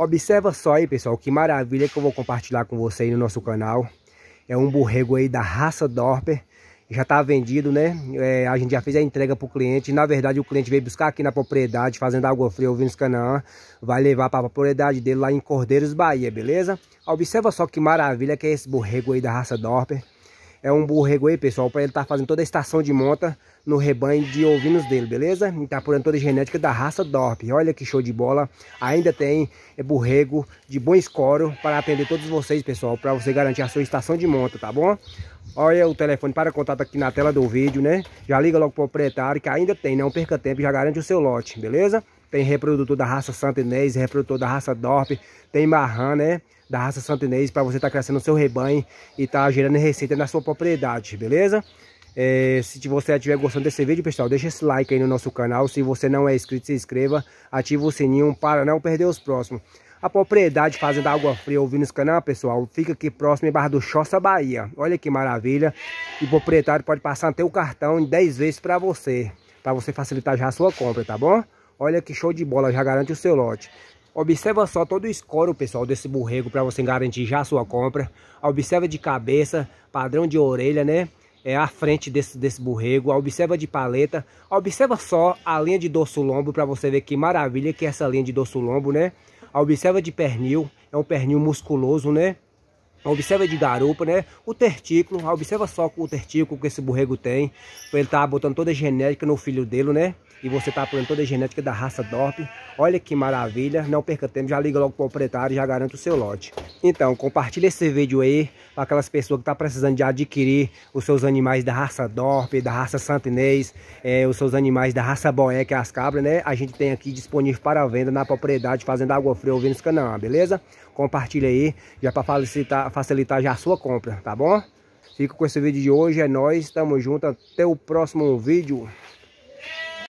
Observa só aí, pessoal, que maravilha que eu vou compartilhar com você aí no nosso canal. É um borrego aí da raça Dorper. Já está vendido, né? É, a gente já fez a entrega para o cliente. Na verdade, o cliente veio buscar aqui na propriedade, fazendo água fria, ouvindo os canaã. Vai levar para a propriedade dele lá em Cordeiros, Bahia, beleza? Observa só que maravilha que é esse borrego aí da raça Dorper é um borrego aí, pessoal, para ele estar tá fazendo toda a estação de monta no rebanho de ovinos dele, beleza? E tá apurando toda a genética da raça Dorp. Olha que show de bola. Ainda tem é, borrego de bom escoro para atender todos vocês, pessoal, para você garantir a sua estação de monta, tá bom? Olha o telefone para contato aqui na tela do vídeo, né? Já liga logo pro proprietário que ainda tem, né? não perca tempo, já garante o seu lote, beleza? tem reprodutor da raça Santa Inês, reprodutor da raça Dorp, tem marran, né? Da raça Santa Inês, para você estar tá crescendo o seu rebanho e estar tá gerando receita na sua propriedade, beleza? É, se você estiver gostando desse vídeo, pessoal, deixa esse like aí no nosso canal. Se você não é inscrito, se inscreva, ativa o sininho para não perder os próximos. A propriedade Fazenda Água Fria ouvindo esse canal, pessoal, fica aqui próximo em Barra do Choça, Bahia. Olha que maravilha. E o proprietário pode passar até o cartão em 10 vezes para você, para você facilitar já a sua compra, tá bom? Olha que show de bola, já garante o seu lote. Observa só todo o escoro, pessoal, desse borrego para você garantir já a sua compra. Observa de cabeça, padrão de orelha, né? É a frente desse, desse borrego. Observa de paleta. Observa só a linha de dorso lombo para você ver que maravilha que é essa linha de dorso lombo, né? Observa de pernil. É um pernil musculoso, né? observa de garupa, né? O tertículo, observa só o tertículo que esse borrego tem. Ele tá botando toda a genética no filho dele, né? E você tá apurando toda a genética da raça Dorp. Olha que maravilha. Não perca tempo, já liga logo pro proprietário e já garante o seu lote. Então, compartilha esse vídeo aí para aquelas pessoas que tá precisando de adquirir os seus animais da raça Dorp, da raça Santinês, é, os seus animais da raça Boé, que é as cabras, né? A gente tem aqui disponível para venda na propriedade Fazenda Água Fria ou Vênus Canaã, beleza? Compartilha aí, já para facilitar facilitar já a sua compra, tá bom? Fico com esse vídeo de hoje, é nóis, tamo junto, até o próximo vídeo.